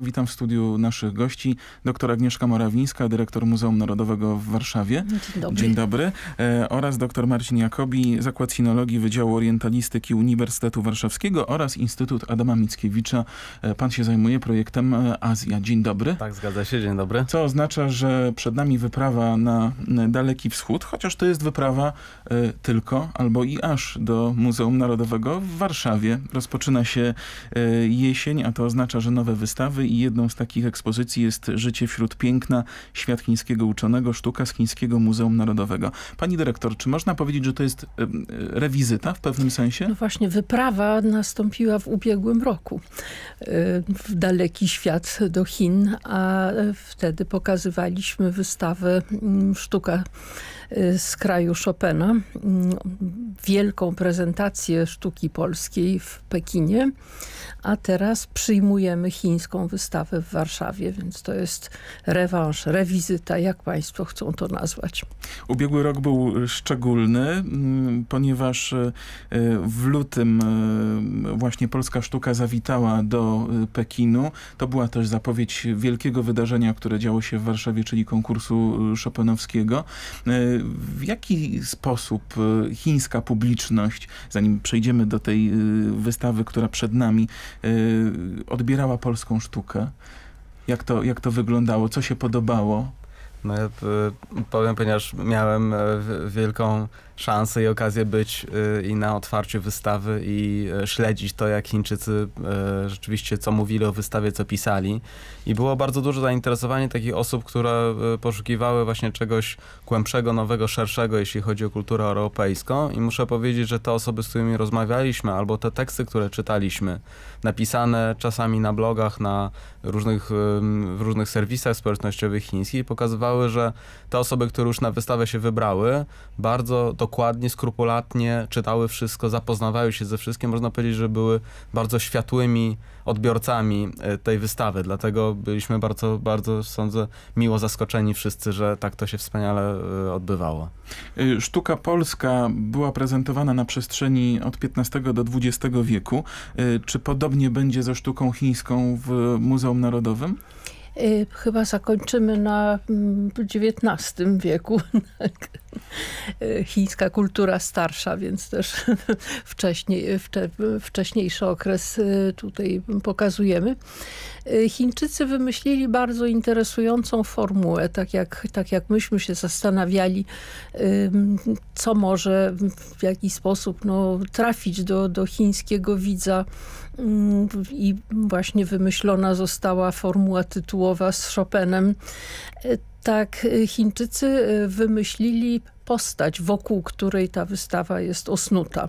Witam w studiu naszych gości. Doktor Agnieszka Morawińska, dyrektor Muzeum Narodowego w Warszawie. Dzień dobry. Dzień dobry. E, oraz doktor Marcin Jakobi, Zakład Sinologii Wydziału Orientalistyki Uniwersytetu Warszawskiego oraz Instytut Adama Mickiewicza. E, pan się zajmuje projektem e, Azja. Dzień dobry. Tak, zgadza się. Dzień dobry. Co oznacza, że przed nami wyprawa na Daleki Wschód, chociaż to jest wyprawa e, tylko albo i aż do Muzeum Narodowego w Warszawie. Rozpoczyna się e, jesień, a to oznacza, że nowe wystawy i jedną z takich ekspozycji jest Życie wśród piękna, świat chińskiego uczonego, sztuka z Chińskiego Muzeum Narodowego. Pani dyrektor, czy można powiedzieć, że to jest e, rewizyta w pewnym sensie? No właśnie, wyprawa nastąpiła w ubiegłym roku e, w daleki świat do Chin, a wtedy pokazywaliśmy wystawę mm, Sztuka Y, z kraju Chopina, mm, wielką prezentację sztuki polskiej w Pekinie, a teraz przyjmujemy chińską wystawę w Warszawie, więc to jest rewanż, rewizyta, jak państwo chcą to nazwać. Ubiegły rok był szczególny, mm, ponieważ y, y, w lutym właśnie polska sztuka zawitała do Pekinu. To była też zapowiedź wielkiego wydarzenia, które działo się w Warszawie, czyli konkursu szopenowskiego. W jaki sposób e, chińska publiczność, zanim przejdziemy do tej e, wystawy, która przed nami, e, odbierała polską sztukę? Jak to, jak to wyglądało? Co się podobało? No ja powiem, ponieważ miałem wielką szansę i okazję być y, i na otwarciu wystawy i y, śledzić to, jak Chińczycy y, rzeczywiście co mówili o wystawie, co pisali. I było bardzo duże zainteresowanie takich osób, które poszukiwały właśnie czegoś głębszego, nowego, szerszego, jeśli chodzi o kulturę europejską. I muszę powiedzieć, że te osoby, z którymi rozmawialiśmy, albo te teksty, które czytaliśmy, napisane czasami na blogach, na różnych, w różnych serwisach społecznościowych chińskich, pokazywały, że te osoby, które już na wystawę się wybrały, bardzo to dokładnie, skrupulatnie czytały wszystko, zapoznawały się ze wszystkim. Można powiedzieć, że były bardzo światłymi odbiorcami e, tej wystawy, dlatego byliśmy bardzo, bardzo, sądzę, miło zaskoczeni wszyscy, że tak to się wspaniale e, odbywało. E, sztuka polska była prezentowana na przestrzeni od XV do XX wieku. Czy podobnie będzie ze sztuką chińską w Muzeum Narodowym? Chyba zakończymy na XIX mm, wieku. Tak. Y, chińska kultura starsza, więc też wcześniej, y, wcze, wcześniejszy okres y, tutaj pokazujemy. Chińczycy wymyślili bardzo interesującą formułę, tak jak, tak jak myśmy się zastanawiali, co może w jakiś sposób no, trafić do, do chińskiego widza mm, i właśnie wymyślona została formuła tytułowa z Chopinem. Tak, y, Chińczycy y, wymyślili postać, wokół której ta wystawa jest osnuta.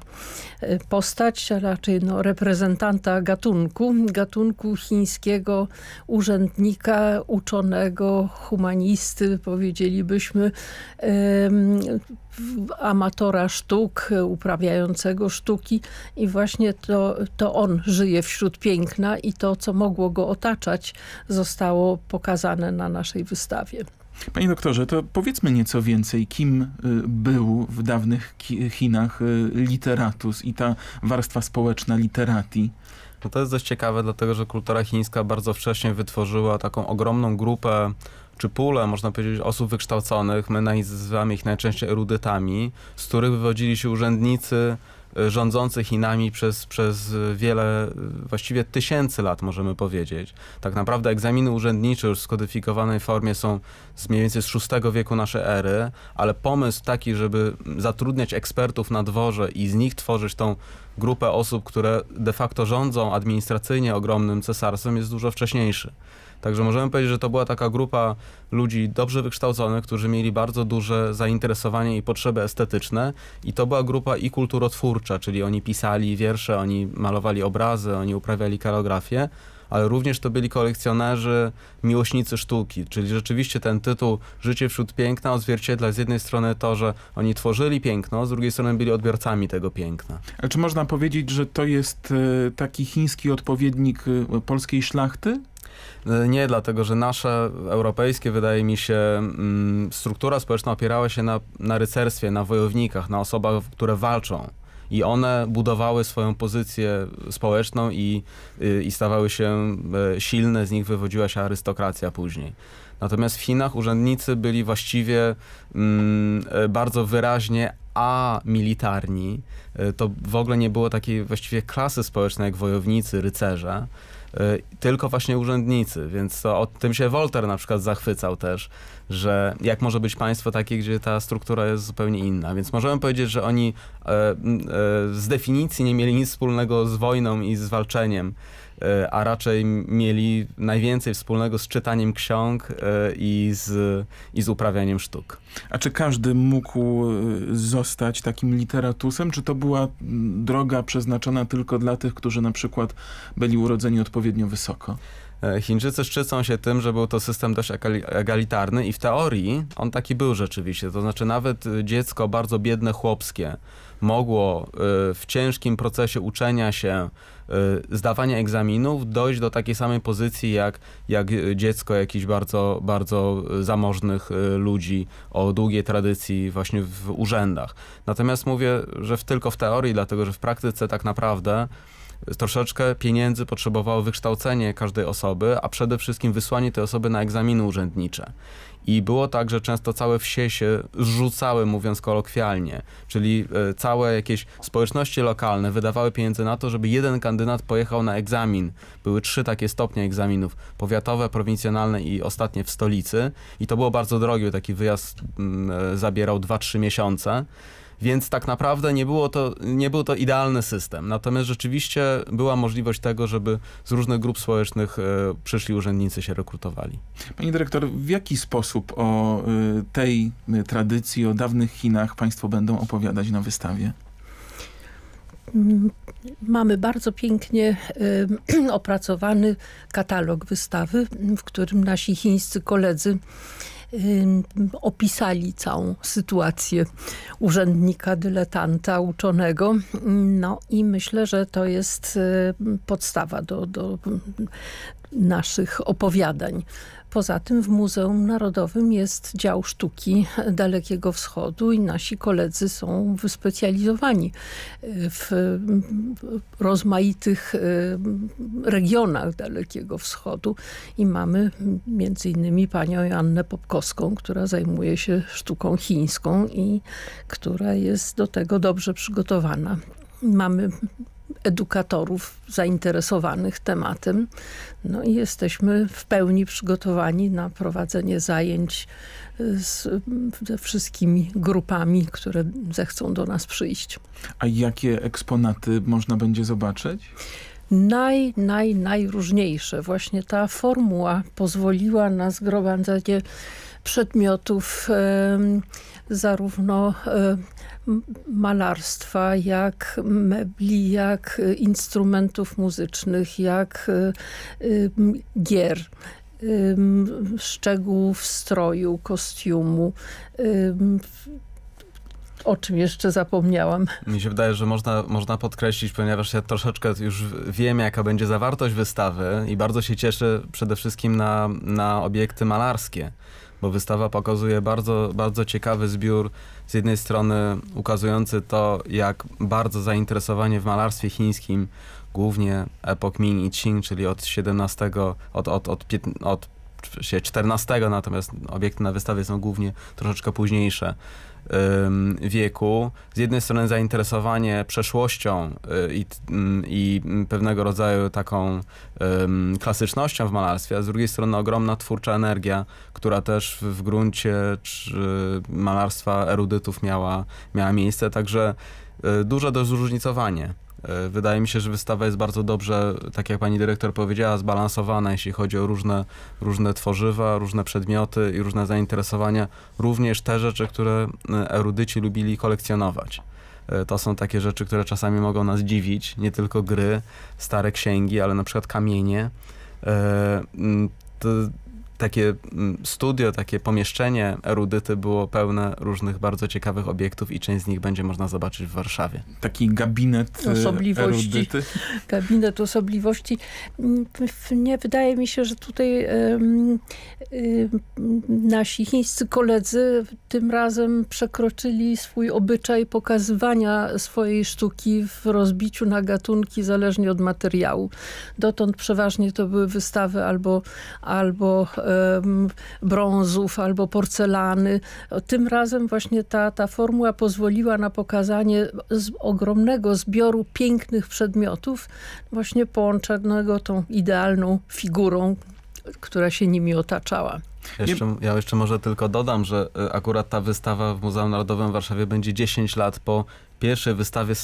Y, postać, a raczej no, reprezentanta gatunku, gatunku chińskiego urzędnika, uczonego, humanisty, powiedzielibyśmy, amatora sztuk, uprawiającego sztuki i właśnie to, to on żyje wśród piękna i to, co mogło go otaczać, zostało pokazane na naszej wystawie. Panie doktorze, to powiedzmy nieco więcej, kim y, był w dawnych Chinach y, literatus i ta warstwa społeczna literati. No to jest dość ciekawe, dlatego że kultura chińska bardzo wcześnie wytworzyła taką ogromną grupę czy pulę, można powiedzieć, osób wykształconych. My nazywamy ich najczęściej erudytami, z których wywodzili się urzędnicy, E, rządzący Chinami przez, przez wiele, właściwie tysięcy lat możemy powiedzieć. Tak naprawdę egzaminy urzędnicze już w skodyfikowanej formie są z mniej więcej z VI wieku naszej ery, ale pomysł taki, żeby zatrudniać ekspertów na dworze i z nich tworzyć tą grupę osób, które de facto rządzą administracyjnie ogromnym cesarstwem jest dużo wcześniejszy. Także możemy powiedzieć, że to była taka grupa ludzi dobrze wykształconych, którzy mieli bardzo duże zainteresowanie i potrzeby estetyczne i to była grupa i kulturotwórcza, czyli oni pisali wiersze, oni malowali obrazy, oni uprawiali kalografię, ale również to byli kolekcjonerzy, miłośnicy sztuki, czyli rzeczywiście ten tytuł Życie wśród piękna odzwierciedla z jednej strony to, że oni tworzyli piękno, z drugiej strony byli odbiorcami tego piękna. czy można powiedzieć, że to jest e, taki chiński odpowiednik e, polskiej szlachty? E, nie, dlatego że nasze europejskie, wydaje mi się, mm, struktura społeczna opierała się na, na rycerstwie, na wojownikach, na osobach, które walczą i one budowały swoją pozycję społeczną i, y, i stawały się e, silne, z nich wywodziła się arystokracja później. Natomiast w Chinach urzędnicy byli właściwie mm, e, bardzo wyraźnie a militarni. E, to w ogóle nie było takiej właściwie klasy społecznej jak wojownicy, rycerze tylko właśnie urzędnicy, więc to, o tym się Wolter na przykład zachwycał też, że jak może być państwo takie, gdzie ta struktura jest zupełnie inna. Więc możemy powiedzieć, że oni e, e, z definicji nie mieli nic wspólnego z wojną i z walczeniem e, a raczej mieli najwięcej wspólnego z czytaniem ksiąg e, i z, i z uprawianiem sztuk. A czy każdy mógł e, zostać takim literatusem? Czy to była droga przeznaczona tylko dla tych, którzy na przykład byli urodzeni odpowiednio wysoko? E, Chińczycy szczycą się tym, że był to system dość egalitarny i w teorii on taki był rzeczywiście. To znaczy nawet e, dziecko bardzo biedne chłopskie mogło e, w ciężkim procesie uczenia się, zdawania egzaminów dojść do takiej samej pozycji jak, jak dziecko jakichś bardzo, bardzo zamożnych ludzi o długiej tradycji właśnie w urzędach. Natomiast mówię, że tylko w teorii, dlatego że w praktyce tak naprawdę troszeczkę pieniędzy potrzebowało wykształcenie każdej osoby, a przede wszystkim wysłanie tej osoby na egzaminy urzędnicze. I było tak, że często całe wsie się zrzucały, mówiąc kolokwialnie, czyli e, całe jakieś społeczności lokalne wydawały pieniądze na to, żeby jeden kandydat pojechał na egzamin. Były trzy takie stopnie egzaminów, powiatowe, prowincjonalne i ostatnie w stolicy. I to było bardzo drogie, taki wyjazd mm, e, zabierał 2-3 miesiące. Więc tak naprawdę nie, było to, nie był to idealny system. Natomiast rzeczywiście była możliwość tego, żeby z różnych grup społecznych e, przyszli urzędnicy się rekrutowali. Panie dyrektor, w jaki sposób o e, tej e, tradycji, o dawnych Chinach państwo będą opowiadać na wystawie? Mm, mamy bardzo pięknie opracowany katalog wystawy, w którym nasi chińscy koledzy opisali całą sytuację urzędnika, dyletanta, uczonego. No i myślę, że to jest y, podstawa do, do naszych opowiadań. Poza tym w Muzeum Narodowym jest dział sztuki Dalekiego Wschodu i nasi koledzy są wyspecjalizowani w rozmaitych e, regionach Dalekiego Wschodu i mamy między innymi panią Joannę Popkowską, która zajmuje się sztuką chińską i która jest do tego dobrze przygotowana. Mamy edukatorów zainteresowanych tematem. No i jesteśmy w pełni przygotowani na prowadzenie zajęć y, z, ze wszystkimi grupami, które zechcą do nas przyjść. A jakie eksponaty można będzie zobaczyć? Naj, naj, najróżniejsze. Właśnie ta formuła pozwoliła na zgromadzenie przedmiotów zarówno malarstwa, jak mebli, jak y, instrumentów muzycznych, jak y, y, gier szczegółów stroju, kostiumu, o czym jeszcze zapomniałam. Mi się wydaje, że można, można podkreślić, ponieważ ja troszeczkę już wiem, jaka będzie zawartość wystawy i bardzo się cieszę przede wszystkim na, na obiekty malarskie bo wystawa pokazuje bardzo, bardzo ciekawy zbiór, z jednej strony ukazujący to, jak bardzo zainteresowanie w malarstwie chińskim, głównie epok Ming i Qing, czyli od XVII, od, od, od, od XIV, natomiast obiekty na wystawie są głównie troszeczkę późniejsze, wieku. Z jednej strony zainteresowanie przeszłością y, i, mm, i mm, pewnego rodzaju taką klasycznością w malarstwie, a z drugiej strony ogromna twórcza energia, która też w gruncie malarstwa erudytów miała, miała miejsce. Także y, duże do zróżnicowanie. E, wydaje mi się, że wystawa jest bardzo dobrze, tak jak pani dyrektor powiedziała, zbalansowana, jeśli chodzi o różne, różne tworzywa, różne przedmioty i różne zainteresowania, również te rzeczy, które e, erudyci lubili kolekcjonować. E, to są takie rzeczy, które czasami mogą nas dziwić, nie tylko gry, stare księgi, ale na przykład kamienie. To takie mm, studio, takie pomieszczenie erudyty było pełne różnych bardzo ciekawych obiektów i część z nich będzie można zobaczyć w Warszawie. Taki gabinet e, osobliwości. Erudyty. Gabinet osobliwości. Mm, nie wydaje mi się, że tutaj um, nasi chińscy koledzy tym razem przekroczyli swój obyczaj pokazywania swojej sztuki w rozbiciu na gatunki zależnie od materiału. Dotąd przeważnie to były wystawy albo, albo brązów albo porcelany. Tym razem właśnie ta, ta formuła pozwoliła na pokazanie ogromnego zbioru pięknych przedmiotów, właśnie połączonego tą idealną figurą, która się nimi otaczała. Jeszcze, ja jeszcze może tylko dodam, że e, akurat ta wystawa w Muzeum Narodowym w Warszawie będzie 10 lat po pierwszej wystawie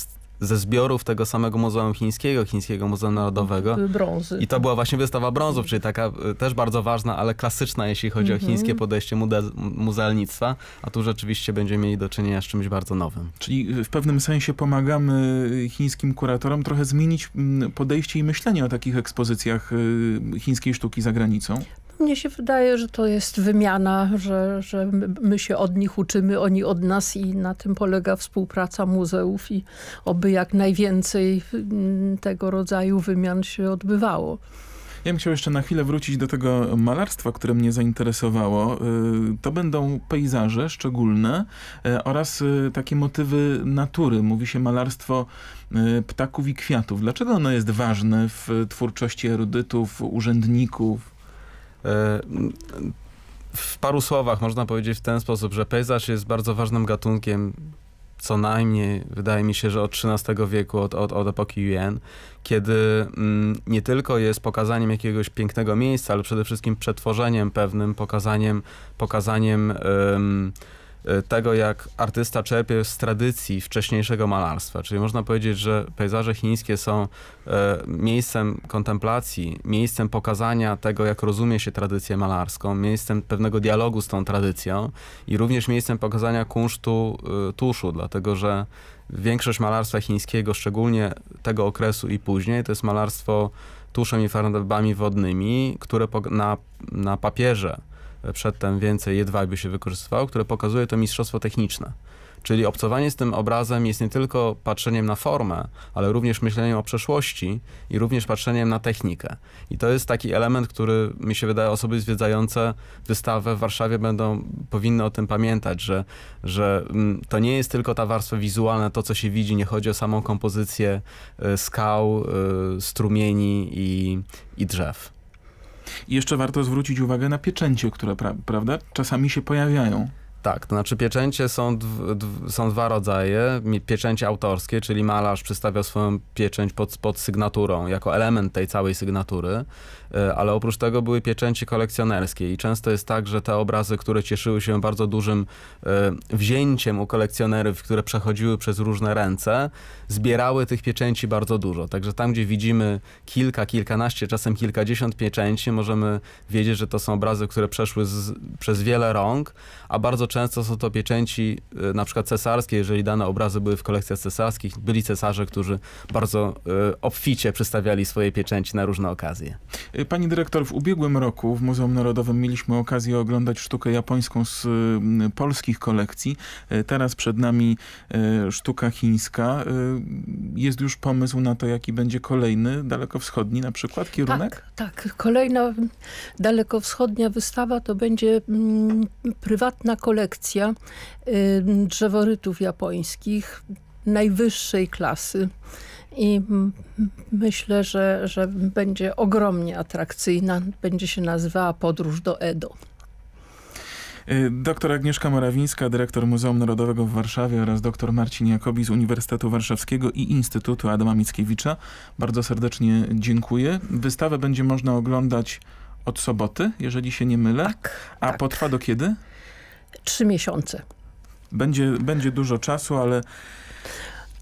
ze zbiorów tego samego Muzeum Chińskiego, Chińskiego Muzeum Narodowego. Brązy. I to była właśnie wystawa brązów, czyli taka y, też bardzo ważna, ale klasyczna, jeśli chodzi mm -hmm. o mhm. chińskie podejście muzealnictwa, a tu rzeczywiście będziemy mieli do czynienia z czymś bardzo nowym. Czyli y, w pewnym sensie pomagamy chińskim kuratorom trochę zmienić mm, podejście i myślenie o takich ekspozycjach y, chińskiej sztuki za granicą? mnie się wydaje, że to jest wymiana, że, że my się od nich uczymy, oni od nas i na tym polega współpraca muzeów i oby jak najwięcej mm, tego rodzaju wymian się odbywało. Ja bym chciał jeszcze na chwilę wrócić do tego malarstwa, które mnie zainteresowało. Y, to będą pejzaże szczególne y, oraz y, takie motywy natury. Mówi się malarstwo ptaków i kwiatów. Dlaczego ono jest ważne w twórczości erudytów, urzędników? E, w paru słowach można powiedzieć w ten sposób, że pejzaż jest bardzo ważnym gatunkiem co najmniej, wydaje mi się, że od XIII wieku, od, od, od epoki UN, kiedy mm, nie tylko jest pokazaniem jakiegoś pięknego miejsca, ale przede wszystkim przetworzeniem pewnym, pokazaniem, pokazaniem E, tego, jak artysta czerpie z tradycji wcześniejszego malarstwa. Czyli można powiedzieć, że pejzaże chińskie są e, miejscem kontemplacji, miejscem pokazania tego, jak rozumie się tradycję malarską, miejscem pewnego dialogu z tą tradycją i również miejscem pokazania kunsztu e, tuszu, dlatego że większość malarstwa chińskiego, szczególnie tego okresu i później, to jest malarstwo tuszem i farbami wodnymi, które na, na papierze przedtem więcej jedwabiu się wykorzystywało, które pokazuje to mistrzostwo techniczne. Czyli obcowanie z tym obrazem jest nie tylko patrzeniem na formę, ale również myśleniem o przeszłości i również patrzeniem na technikę. I to jest taki element, który mi się wydaje osoby zwiedzające wystawę w Warszawie będą, powinny o tym pamiętać, że, że mm, to nie jest tylko ta warstwa wizualna, to co się widzi, nie chodzi o samą kompozycję y, skał, y, strumieni i, i drzew. I jeszcze warto zwrócić uwagę na pieczęcie, które pra prawda, czasami się pojawiają. Tak, to znaczy pieczęcie są, są dwa rodzaje. Pieczęcie autorskie, czyli malarz przedstawia swoją pieczęć pod, pod sygnaturą, jako element tej całej sygnatury, e, ale oprócz tego były pieczęcie kolekcjonerskie i często jest tak, że te obrazy, które cieszyły się bardzo dużym e, wzięciem u kolekcjonerów, które przechodziły przez różne ręce, zbierały tych pieczęci bardzo dużo. Także tam, gdzie widzimy kilka, kilkanaście, czasem kilkadziesiąt pieczęci, możemy wiedzieć, że to są obrazy, które przeszły z, przez wiele rąk, a bardzo często są to pieczęci e, na przykład cesarskie, jeżeli dane obrazy były w kolekcjach cesarskich. Byli cesarze, którzy bardzo e, obficie przedstawiali swoje pieczęci na różne okazje. E, pani dyrektor, w ubiegłym roku w Muzeum Narodowym mieliśmy okazję oglądać sztukę japońską z polskich kolekcji. Teraz przed nami sztuka chińska. Jest już pomysł na to, jaki będzie kolejny, dalekowschodni na przykład kierunek? Tak, tak. Kolejna dalekowschodnia wystawa to będzie mm, prywatna kolekcja kolekcja drzeworytów japońskich najwyższej klasy i myślę, że, że będzie ogromnie atrakcyjna. Będzie się nazywała Podróż do Edo. Y, doktor Agnieszka Morawińska, dyrektor Muzeum Narodowego w Warszawie oraz dr Marcin Jakobi z Uniwersytetu Warszawskiego i Instytutu Adama Mickiewicza. Bardzo serdecznie dziękuję. Wystawę będzie można oglądać od soboty, jeżeli się nie mylę. Tak, a tak. potrwa do kiedy? trzy miesiące. Będzie, będzie dużo czasu, ale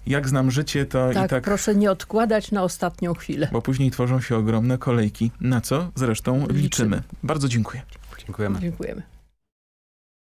jak znam życie, to tak, i tak... proszę nie odkładać na ostatnią chwilę. Bo później tworzą się ogromne kolejki, na co zresztą liczymy. liczymy. Bardzo dziękuję. Dziękujemy. Dziękujemy.